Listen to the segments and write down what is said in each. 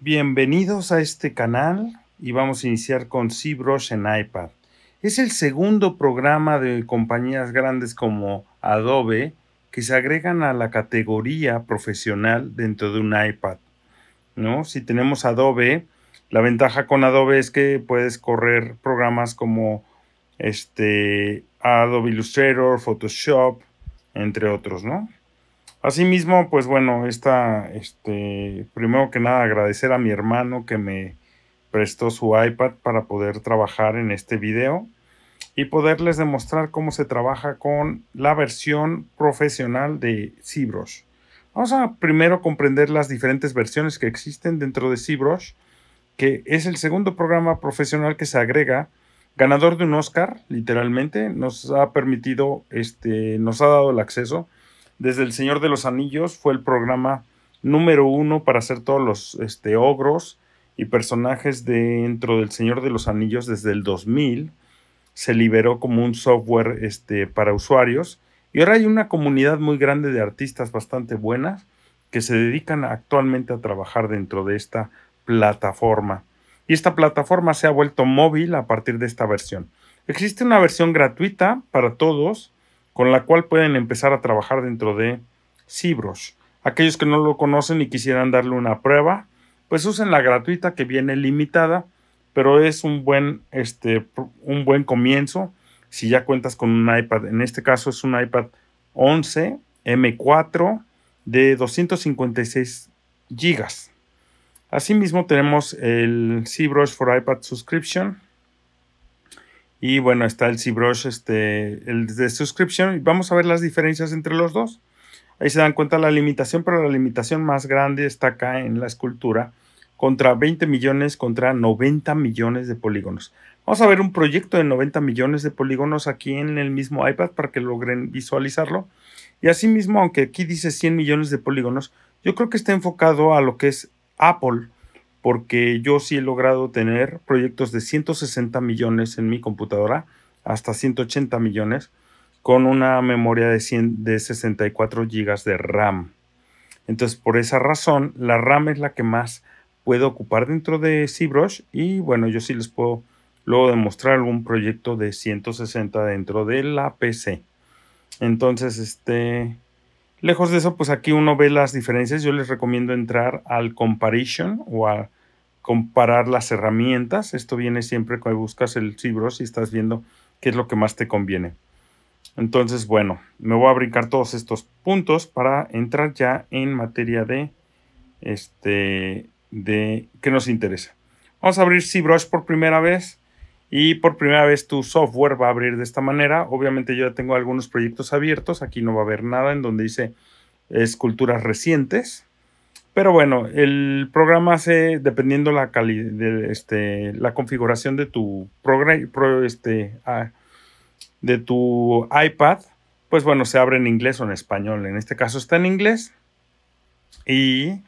Bienvenidos a este canal y vamos a iniciar con ZBrush en iPad. Es el segundo programa de compañías grandes como Adobe que se agregan a la categoría profesional dentro de un iPad. ¿no? Si tenemos Adobe, la ventaja con Adobe es que puedes correr programas como este, Adobe Illustrator, Photoshop, entre otros, ¿no? Asimismo, pues bueno, esta, este, primero que nada agradecer a mi hermano que me prestó su iPad para poder trabajar en este video y poderles demostrar cómo se trabaja con la versión profesional de ZBrush. Vamos a primero comprender las diferentes versiones que existen dentro de ZBrush, que es el segundo programa profesional que se agrega, ganador de un Oscar, literalmente, nos ha permitido, este, nos ha dado el acceso desde El Señor de los Anillos fue el programa número uno para hacer todos los este, ogros y personajes dentro del Señor de los Anillos desde el 2000. Se liberó como un software este, para usuarios. Y ahora hay una comunidad muy grande de artistas bastante buenas que se dedican actualmente a trabajar dentro de esta plataforma. Y esta plataforma se ha vuelto móvil a partir de esta versión. Existe una versión gratuita para todos con la cual pueden empezar a trabajar dentro de Cibros. Aquellos que no lo conocen y quisieran darle una prueba, pues usen la gratuita que viene limitada, pero es un buen, este, un buen comienzo si ya cuentas con un iPad. En este caso es un iPad 11 M4 de 256 GB. Asimismo tenemos el ZBrush for iPad Subscription, y bueno, está el ZBrush, este, el de suscripción. Y vamos a ver las diferencias entre los dos. Ahí se dan cuenta la limitación, pero la limitación más grande está acá en la escultura, contra 20 millones contra 90 millones de polígonos. Vamos a ver un proyecto de 90 millones de polígonos aquí en el mismo iPad para que logren visualizarlo. Y asimismo, aunque aquí dice 100 millones de polígonos, yo creo que está enfocado a lo que es Apple porque yo sí he logrado tener proyectos de 160 millones en mi computadora hasta 180 millones con una memoria de, de 64 GB de RAM. Entonces, por esa razón, la RAM es la que más puedo ocupar dentro de ZBrush y bueno, yo sí les puedo luego demostrar algún proyecto de 160 dentro de la PC. Entonces, este, Lejos de eso, pues aquí uno ve las diferencias. Yo les recomiendo entrar al comparison o a comparar las herramientas. Esto viene siempre cuando buscas el Cibros y estás viendo qué es lo que más te conviene. Entonces, bueno, me voy a brincar todos estos puntos para entrar ya en materia de este de qué nos interesa. Vamos a abrir Cibros por primera vez y por primera vez tu software va a abrir de esta manera. Obviamente yo ya tengo algunos proyectos abiertos, aquí no va a haber nada en donde dice esculturas recientes. Pero bueno, el programa hace, dependiendo la, este, la configuración de tu, pro este, ah, de tu iPad, pues bueno, se abre en inglés o en español. En este caso está en inglés. Y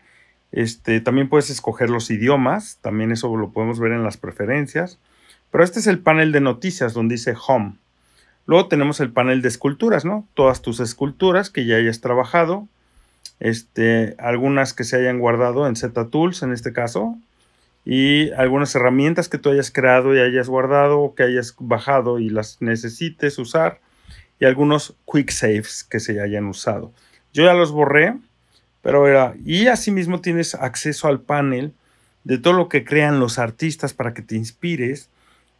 este, también puedes escoger los idiomas, también eso lo podemos ver en las preferencias. Pero este es el panel de noticias donde dice Home. Luego tenemos el panel de esculturas, ¿no? Todas tus esculturas que ya hayas trabajado. Este, algunas que se hayan guardado en tools en este caso. Y algunas herramientas que tú hayas creado y hayas guardado o que hayas bajado y las necesites usar. Y algunos quick saves que se hayan usado. Yo ya los borré, pero era. Y asimismo tienes acceso al panel de todo lo que crean los artistas para que te inspires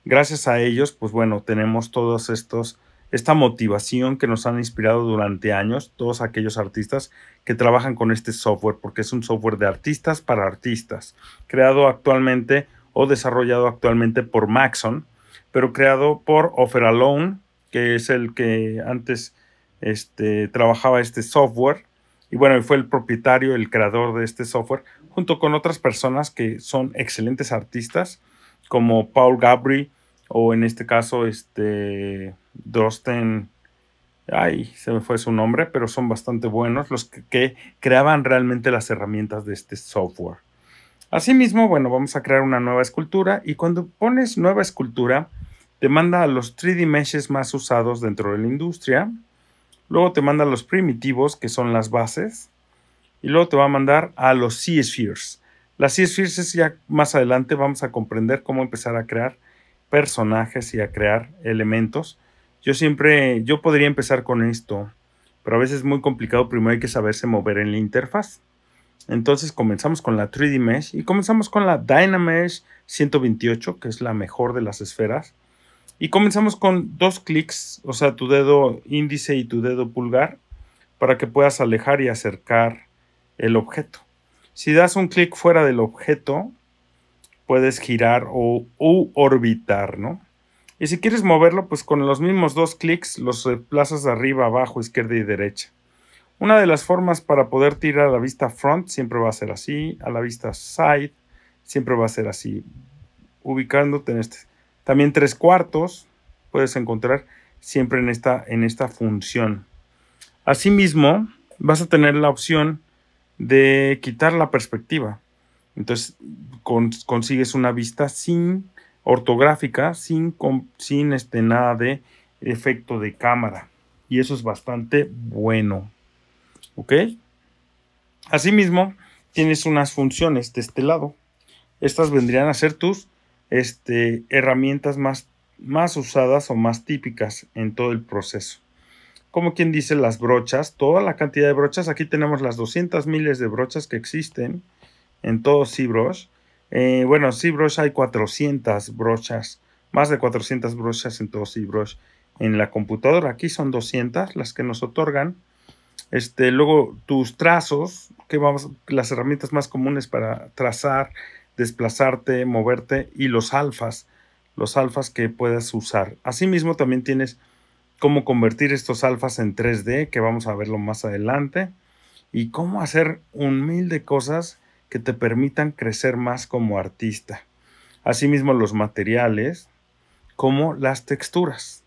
gracias a ellos, pues bueno, tenemos todos estos, esta motivación que nos han inspirado durante años, todos aquellos artistas que trabajan con este software, porque es un software de artistas para artistas, creado actualmente o desarrollado actualmente por Maxon, pero creado por Offer Alone, que es el que antes este, trabajaba este software. Y bueno, fue el propietario, el creador de este software, junto con otras personas que son excelentes artistas como Paul Gabri o en este caso este Drosten, ay, se me fue su nombre, pero son bastante buenos los que, creaban realmente las herramientas de este software. Asimismo, bueno, vamos a crear una nueva escultura y cuando pones nueva escultura, te manda a los 3D meshes más usados dentro de la industria. Luego te manda a los primitivos, que son las bases. Y luego te va a mandar a los C-spheres. Las sphere Fierces ya más adelante vamos a comprender cómo empezar a crear personajes y a crear elementos. Yo siempre, yo podría empezar con esto, pero a veces es muy complicado, primero hay que saberse mover en la interfaz. Entonces comenzamos con la 3D Mesh y comenzamos con la Dynamesh 128, que es la mejor de las esferas. Y comenzamos con dos clics, o sea, tu dedo índice y tu dedo pulgar, para que puedas alejar y acercar el objeto. Si das un clic fuera del objeto, puedes girar o, orbitar, ¿no? Y si quieres moverlo, pues con los mismos dos clics los reemplazas arriba, abajo, izquierda y derecha. Una de las formas para poder tirar a la vista front siempre va a ser así, a la vista side siempre va a ser así, ubicándote en este. También tres cuartos puedes encontrar siempre en esta, en esta función. Asimismo, vas a tener la opción de quitar la perspectiva. Entonces consigues una vista sin ortográfica, sin, sin este, nada de efecto de cámara. Y eso es bastante bueno. ¿Ok? Asimismo, tienes unas funciones de este lado. Estas vendrían a ser tus este, herramientas más, más usadas o más típicas en todo el proceso como quien dice, las brochas, toda la cantidad de brochas. Aquí tenemos las 200 miles de brochas que existen en todo ZBrush. Eh, bueno, bueno, ZBrush hay 400 brochas, más de 400 brochas en todo ZBrush en la computadora. Aquí son 200 las que nos otorgan. Este, luego tus trazos, que vamos, las herramientas más comunes para trazar, desplazarte, moverte y los alfas, los alfas que puedas usar. Asimismo también tienes cómo convertir estos alfas en 3D, que vamos a verlo más adelante, y cómo hacer un mil de cosas que te permitan crecer más como artista. Asimismo los materiales, como las texturas.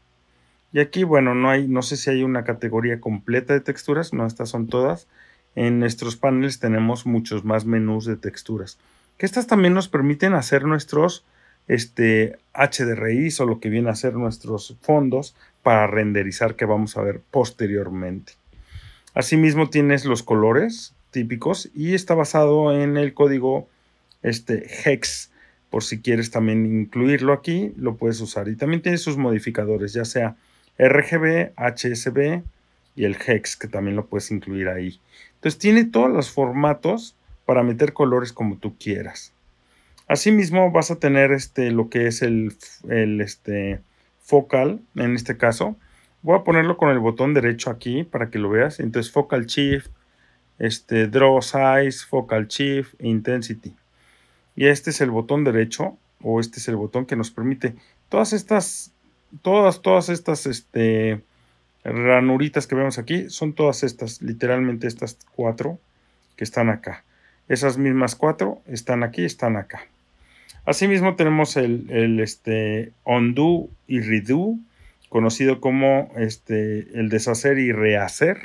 Y aquí, bueno, no hay, no sé si hay una categoría completa de texturas, no, estas son todas. En nuestros paneles tenemos muchos más menús de texturas, que estas también nos permiten hacer nuestros este HDRI o lo que viene a ser nuestros fondos para renderizar que vamos a ver posteriormente. Asimismo tienes los colores típicos y está basado en el código este hex por si quieres también incluirlo aquí lo puedes usar y también tiene sus modificadores ya sea RGB, HSB y el hex que también lo puedes incluir ahí. Entonces tiene todos los formatos para meter colores como tú quieras. Asimismo, vas a tener este, lo que es el, el este, focal, en este caso. Voy a ponerlo con el botón derecho aquí para que lo veas. Entonces, focal shift, este, draw size, focal shift, intensity. Y este es el botón derecho o este es el botón que nos permite todas estas, todas, todas estas, este, ranuritas que vemos aquí son todas estas, literalmente estas cuatro que están acá. Esas mismas cuatro están aquí, están acá. Asimismo tenemos el, este, undo y redo, conocido como este, el deshacer y rehacer.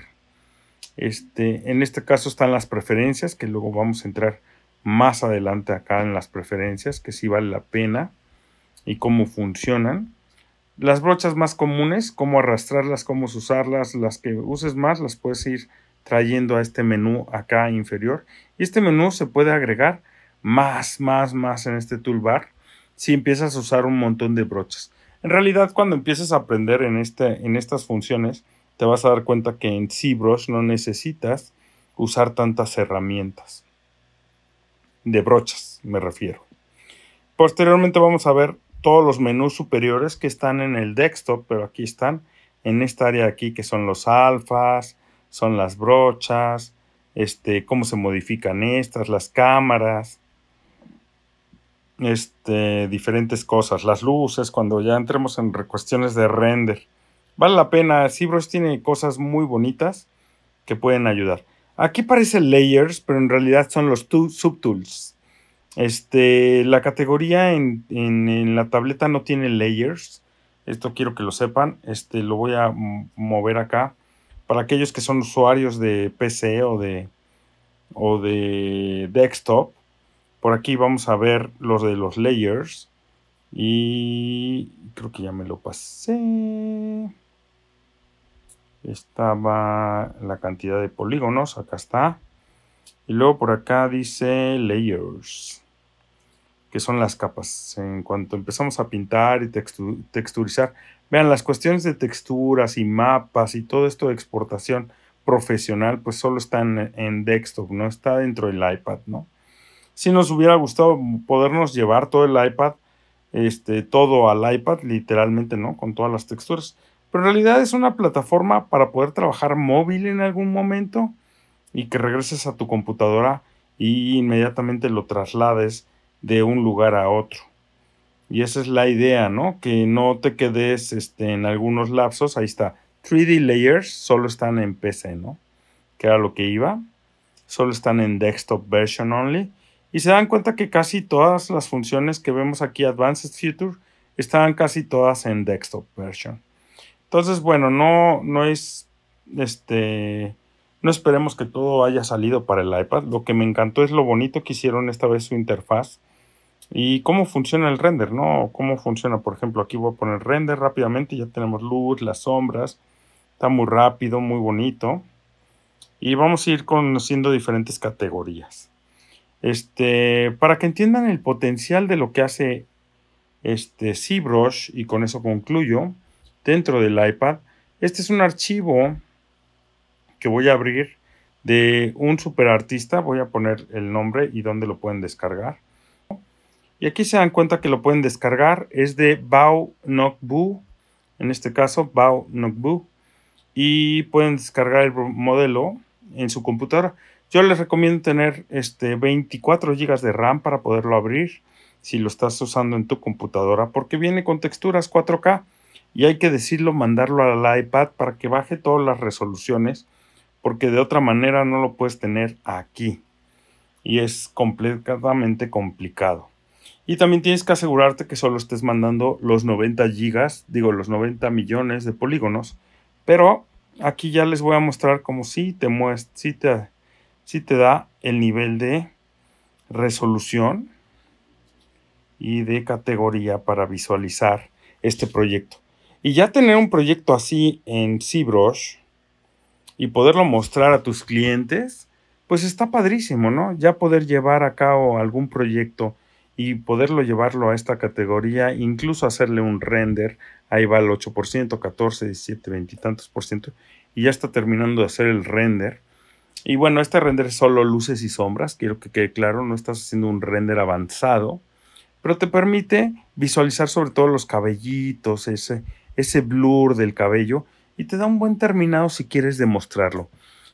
Este, en este caso están las preferencias, que luego vamos a entrar más adelante acá en las preferencias, que sí vale la pena y cómo funcionan. Las brochas más comunes, cómo arrastrarlas, cómo usarlas, las que uses más las puedes ir trayendo a este menú acá inferior. Y este menú se puede agregar más, más, más en este toolbar si empiezas a usar un montón de brochas. En realidad, cuando empiezas a aprender en, este, en estas funciones, te vas a dar cuenta que en ZBrush no necesitas usar tantas herramientas. De brochas, me refiero. Posteriormente vamos a ver todos los menús superiores que están en el desktop, pero aquí están en esta área aquí que son los alfas, son las brochas, este, cómo se modifican estas, las cámaras, este, diferentes cosas, las luces, cuando ya entremos en cuestiones de render. Vale la pena, ZBrush tiene cosas muy bonitas que pueden ayudar. Aquí parece layers, pero en realidad son los subtools. Este, la categoría en, la tableta no tiene layers. Esto quiero que lo sepan. Este, lo voy a mover acá. Para aquellos que son usuarios de PC o de, o de desktop, por aquí vamos a ver los de los layers. Y creo que ya me lo pasé. Estaba la cantidad de polígonos, acá está. Y luego por acá dice layers, que son las capas. En cuanto empezamos a pintar y texturizar, vean, las cuestiones de texturas y mapas y todo esto de exportación profesional, pues solo están en desktop, no está dentro del iPad, ¿no? si nos hubiera gustado podernos llevar todo el iPad, este, todo al iPad, literalmente, ¿no? Con todas las texturas. Pero en realidad es una plataforma para poder trabajar móvil en algún momento y que regreses a tu computadora e inmediatamente lo traslades de un lugar a otro. Y esa es la idea, ¿no? Que no te quedes este, en algunos lapsos. Ahí está. 3D Layers solo están en PC, ¿no? Que era lo que iba. Solo están en desktop version only. Y se dan cuenta que casi todas las funciones que vemos aquí, Advanced Future, están casi todas en desktop version. Entonces, bueno, no, no es este. No esperemos que todo haya salido para el iPad. Lo que me encantó es lo bonito que hicieron esta vez su interfaz y cómo funciona el render, ¿no? Cómo funciona, por ejemplo, aquí voy a poner render rápidamente, ya tenemos luz, las sombras, está muy rápido, muy bonito. Y vamos a ir conociendo diferentes categorías. Este, para que entiendan el potencial de lo que hace este ZBrush, y con eso concluyo, dentro del iPad, este es un archivo que voy a abrir de un superartista, voy a poner el nombre y dónde lo pueden descargar. Y aquí se dan cuenta que lo pueden descargar, es de Bao Nokbu, en este caso Bao Nokbu, y pueden descargar el modelo en su computadora. Yo les recomiendo tener este 24 GB de RAM para poderlo abrir si lo estás usando en tu computadora, porque viene con texturas 4K y hay que decirlo, mandarlo al iPad para que baje todas las resoluciones, porque de otra manera no lo puedes tener aquí y es completamente complicado. Y también tienes que asegurarte que solo estés mandando los 90 GB, digo los 90 millones de polígonos, pero aquí ya les voy a mostrar cómo si te, muest te si te da el nivel de resolución y de categoría para visualizar este proyecto. Y ya tener un proyecto así en ZBrush y poderlo mostrar a tus clientes, pues está padrísimo, ¿no? Ya poder llevar a cabo algún proyecto y poderlo llevarlo a esta categoría, incluso hacerle un render, ahí va el 8%, 14, 17, 20 y tantos por ciento, y ya está terminando de hacer el render y bueno, este render es solo luces y sombras, quiero que quede claro, no estás haciendo un render avanzado, pero te permite visualizar sobre todo los cabellitos, ese, ese blur del cabello, y te da un buen terminado si quieres demostrarlo.